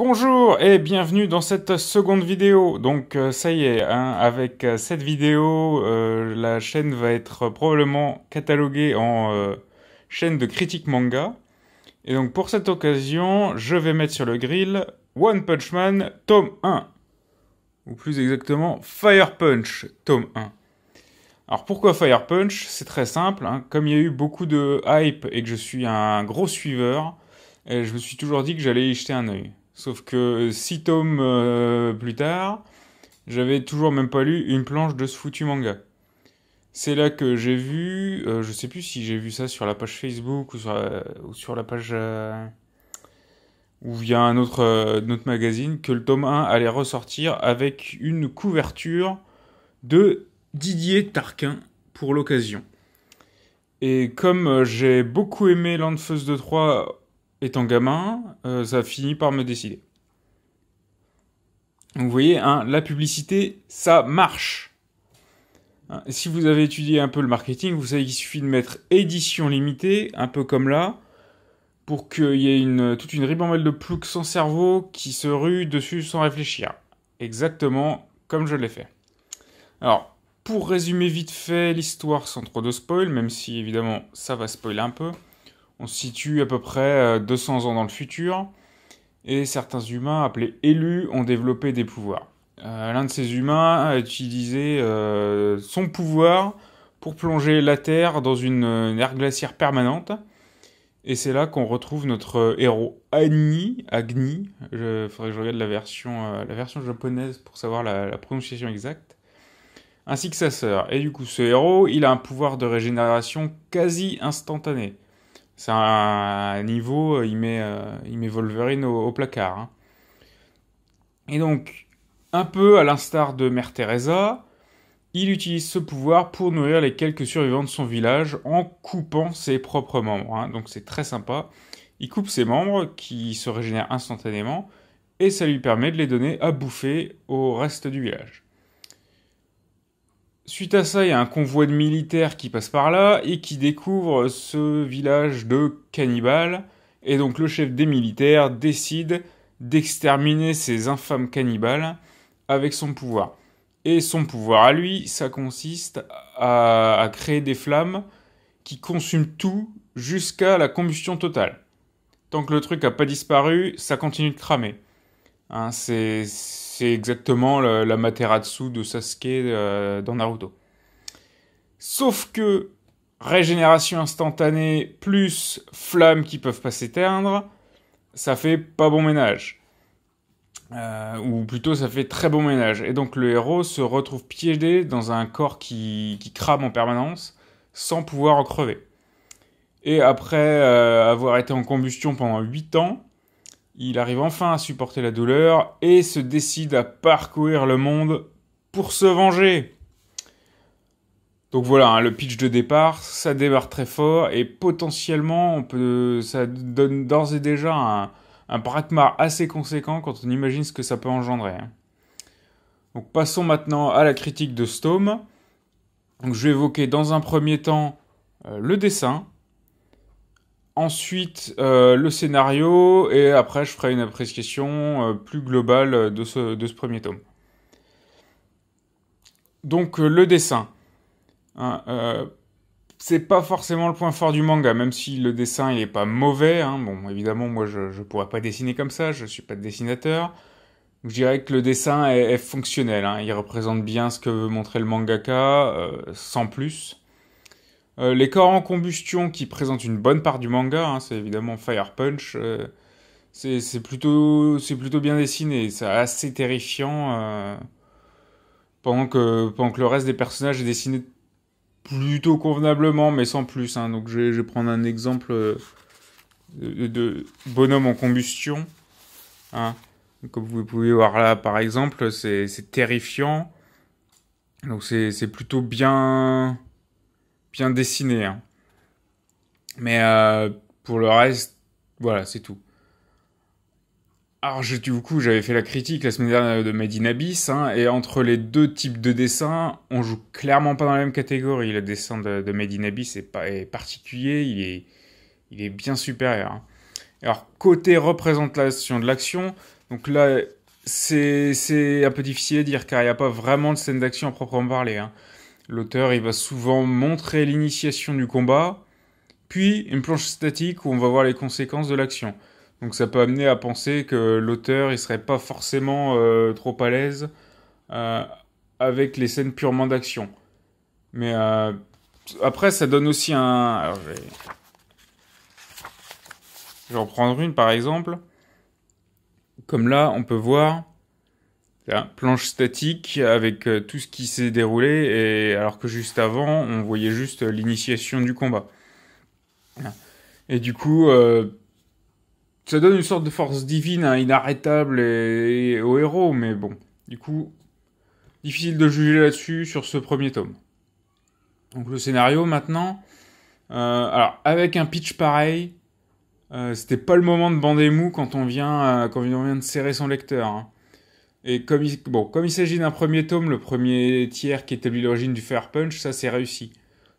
Bonjour et bienvenue dans cette seconde vidéo. Donc euh, ça y est, hein, avec euh, cette vidéo, euh, la chaîne va être probablement cataloguée en chaîne de critique manga. Et donc pour cette occasion, je vais mettre sur le grill One Punch Man tome 1. Ou plus exactement, Fire Punch tome 1. Alors pourquoi Fire Punch C'est très simple, hein. comme il y a eu beaucoup de hype et que je suis un gros suiveur, je me suis toujours dit que j'allais y jeter un oeil. Sauf que six tomes euh, plus tard, j'avais toujours même pas lu une planche de ce foutu manga. C'est là que j'ai vu, je euh, je sais plus si j'ai vu ça sur la page Facebook ou sur, euh, la, page ou via un autre, magazine, que le tome 1 allait ressortir avec une couverture de Didier Tarquin pour l'occasion. Et comme j'ai beaucoup aimé of de 3 étant gamin, euh, ça finit par me décider. Vous voyez, hein, la publicité, ça marche. Hein, si vous avez étudié un peu le marketing, vous savez qu'il suffit de mettre édition limitée, un peu comme là, pour qu'il y ait une, toute une ribambelle de ploucs sans cerveau qui se rue dessus sans réfléchir. Exactement comme je l'ai fait. Alors, pour résumer vite fait l'histoire sans trop de spoil, même si évidemment ça va spoiler un peu, on se situe à peu près 200 euh, ans dans le futur, et certains humains appelés élus ont développé des pouvoirs. Euh, l'un de ces humains a utilisé euh, son pouvoir pour plonger la Terre dans une, ère glaciaire permanente. Et c'est là qu'on retrouve notre héros Agni. Agni. Je faudrait que je regarde la version, la version japonaise pour savoir la, prononciation exacte. Ainsi que sa sœur. Et du coup, ce héros, il a un pouvoir de régénération quasi instantané. C'est un niveau, euh, il met, euh, il Wolverine au, placard. Hein. Et donc, un peu à l'instar de Mère Teresa, il utilise ce pouvoir pour nourrir les quelques survivants de son village en coupant ses propres membres. Hein. Donc c'est très sympa. Il coupe ses membres qui se régénèrent instantanément et ça lui permet de les donner à bouffer au reste du village. Suite à ça, il y a un convoi de militaires qui passe par là et qui découvre ce village de cannibales. Et donc le chef des militaires décide d'exterminer ces infâmes cannibales avec son pouvoir. Et son pouvoir à lui, ça consiste à, créer des flammes qui consument tout jusqu'à la combustion totale. Tant que le truc n'a pas disparu, ça continue de cramer. Hein, c'est exactement la, la, Materatsu de Sasuke euh, dans Naruto. Sauf que régénération instantanée plus flammes qui peuvent pas s'éteindre, ça fait pas bon ménage. Euh, ou plutôt ça fait très bon ménage. Et donc le héros se retrouve piégé dans un corps qui, crame en permanence sans pouvoir en crever. Et après euh, avoir été en combustion pendant 8 ans, il arrive enfin à supporter la douleur et se décide à parcourir le monde pour se venger. Donc voilà, hein, le pitch de départ, ça démarre très fort et potentiellement, ça donne d'ores et déjà un, un assez conséquent quand on imagine ce que ça peut engendrer. Hein. Donc passons maintenant à la critique de Stone. je vais évoquer dans un premier temps euh, le dessin, Ensuite, euh, le scénario, et après, je ferai une appréciation euh, plus globale euh, de ce, premier tome. Donc, le dessin. Hein, c'est pas forcément le point fort du manga, même si le dessin n'est pas mauvais. Hein. Bon, évidemment, moi je, ne pourrais pas dessiner comme ça, je suis pas dessinateur. je dirais que le dessin est, fonctionnel, hein. il représente bien ce que veut montrer le mangaka, sans plus. Euh, les corps en combustion qui présentent une bonne part du manga, hein, c'est évidemment Fire Punch. Euh, c'est plutôt, plutôt bien dessiné, c'est assez terrifiant. Euh, pendant, que, pendant le reste des personnages est dessiné plutôt convenablement, mais sans plus. Hein. donc je vais, prendre un exemple de, bonhomme en combustion. Hein. Comme vous pouvez voir là, par exemple, c'est terrifiant. Donc c'est plutôt bien bien dessiné. Hein. Mais euh, pour le reste, voilà, c'est tout. Alors, je, du coup, j'avais fait la critique la semaine dernière de Made in Abyss, hein, et entre les deux types de dessins, on joue clairement pas dans la même catégorie. Le dessin de, de Made in Abyss est, pas, particulier, il est, il est bien supérieur. Hein. Alors, côté représentation de l'action, donc là, c'est un peu difficile à dire, car il n'y a pas vraiment de scène d'action à proprement parler. Hein. L'auteur, il va souvent montrer l'initiation du combat, puis une planche statique où on va voir les conséquences de l'action. Donc ça peut amener à penser que l'auteur, il serait pas forcément euh, trop à l'aise euh, avec les scènes purement d'action. Mais euh, après, ça donne aussi un... Alors, je vais... je vais en prendre une, par exemple. Comme là, on peut voir planche statique avec euh, tout ce qui s'est déroulé, et alors que juste avant, on voyait juste euh, l'initiation du combat. Hein. Et du coup, euh, ça donne une sorte de force divine, hein, inarrêtable et, au héros, mais bon, du coup, difficile de juger là-dessus sur ce premier tome. Donc le scénario maintenant, euh, alors avec un pitch pareil, euh, c'était pas le moment de bander mou quand on vient euh, quand on vient de serrer son lecteur. Hein. Et comme il, bon, comme il s'agit d'un premier tome, le premier tiers qui établit l'origine du Fair Punch, ça c'est réussi.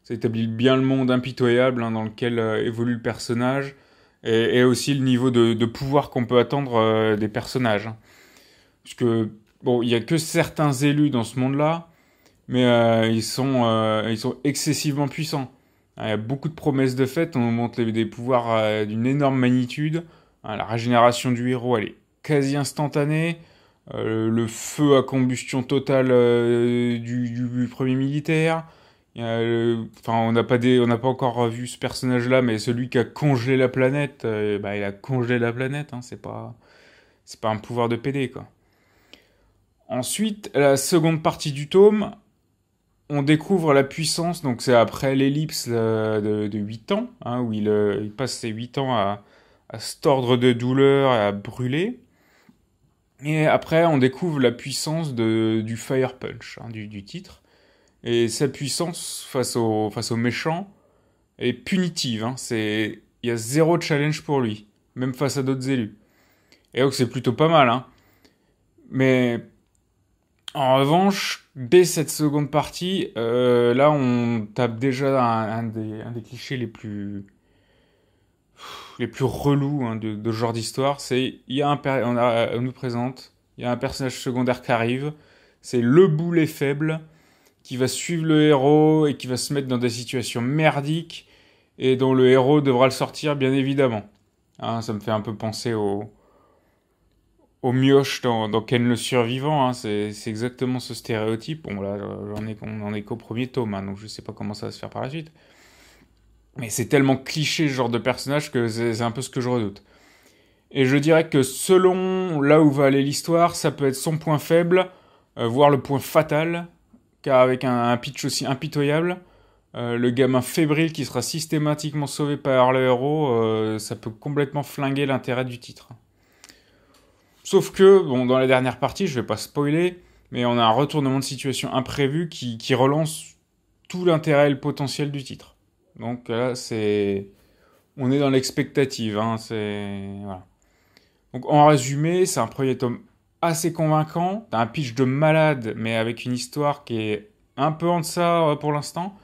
Ça établit bien le monde impitoyable hein, dans lequel euh, évolue le personnage et, aussi le niveau de, pouvoir qu'on peut attendre euh, des personnages. Hein. Parce Puisque, bon, il n'y a que certains élus dans ce monde-là, mais euh, ils, sont, ils sont excessivement puissants. Il y a beaucoup de promesses de fait, on nous montre des pouvoirs d'une énorme magnitude. Hein. La régénération du héros, elle est quasi instantanée. Euh, le feu à combustion totale euh, du, premier militaire. Euh, enfin, on n'a pas pas encore vu ce personnage-là, mais celui qui a congelé la planète, bah, il a congelé la planète. Hein, c'est pas, pas un pouvoir de PD quoi. Ensuite, la seconde partie du tome, on découvre la puissance, donc c'est après l'ellipse de, 8 ans, hein, où il, passe ses 8 ans à, à se tordre de douleur et à brûler. Et après, on découvre la puissance du Fire Punch, hein, du, titre. Et sa puissance face aux face méchants est punitive. Hein. Il y a zéro challenge pour lui, même face à d'autres élus. Et donc, c'est plutôt pas mal. Hein. Mais en revanche, dès cette seconde partie, euh, là, on tape déjà un des clichés les plus les plus relous hein, de, ce genre d'histoire, c'est il y a un on, nous présente, il y a un personnage secondaire qui arrive, c'est le boulet faible qui va suivre le héros et qui va se mettre dans des situations merdiques et dont le héros devra le sortir bien évidemment. Hein, ça me fait un peu penser au, au mioche dans, Ken le survivant, hein, c'est exactement ce stéréotype. Bon là, on en est qu'au premier tome, donc je ne sais pas comment ça va se faire par la suite. Mais c'est tellement cliché ce genre de personnage que c'est un peu ce que je redoute. Et je dirais que selon là où va aller l'histoire, ça peut être son point faible, euh, voire le point fatal, car avec un, pitch aussi impitoyable, euh, le gamin fébrile qui sera systématiquement sauvé par le héros, euh, ça peut complètement flinguer l'intérêt du titre. Sauf que, bon, dans la dernière partie, je vais pas spoiler, mais on a un retournement de situation imprévu qui, qui relance tout l'intérêt et le potentiel du titre. Donc euh, là, c'est. On est dans l'expectative. Hein, Voilà. Donc en résumé, c'est un premier tome assez convaincant. T'as un pitch de malade, mais avec une histoire qui est un peu en deçà euh, pour l'instant.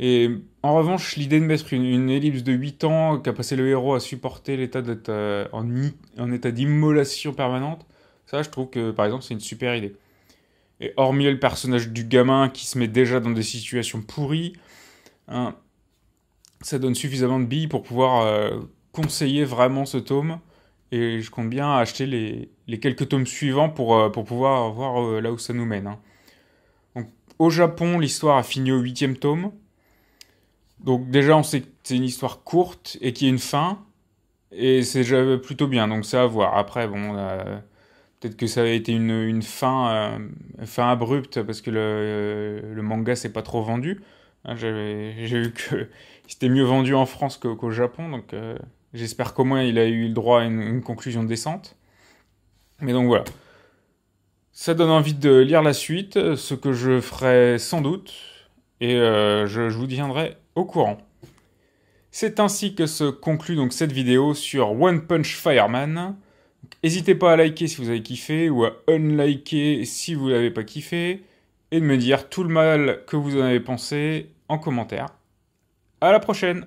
Et en revanche, l'idée de mettre une, ellipse de 8 ans qu'a passé le héros à supporter l'état d'être euh, en, en, état d'immolation permanente, ça je trouve que par exemple c'est une super idée. Et hormis le personnage du gamin qui se met déjà dans des situations pourries, hein, ça donne suffisamment de billes pour pouvoir euh, conseiller vraiment ce tome. Et je compte bien acheter les, quelques tomes suivants pour, euh, pour pouvoir voir euh, là où ça nous mène. Hein. Donc, au Japon, l'histoire a fini au huitième tome. Donc déjà, on sait que c'est une histoire courte et qui a une fin. Et c'est déjà plutôt bien, donc ça à voir. Après, bon, peut-être que ça a été une, une fin, fin abrupte parce que le, le manga s'est pas trop vendu. Hein, j'ai vu que c'était mieux vendu en France qu'au Japon, donc euh, j'espère qu'au moins il a eu le droit à une, conclusion décente. Mais donc voilà. Ça donne envie de lire la suite, ce que je ferai sans doute, et euh, je, vous tiendrai au courant. C'est ainsi que se conclut donc cette vidéo sur One Punch Fireman. N'hésitez pas à liker si vous avez kiffé ou à unliker si vous l'avez pas kiffé et de me dire tout le mal que vous en avez pensé en commentaire. À la prochaine!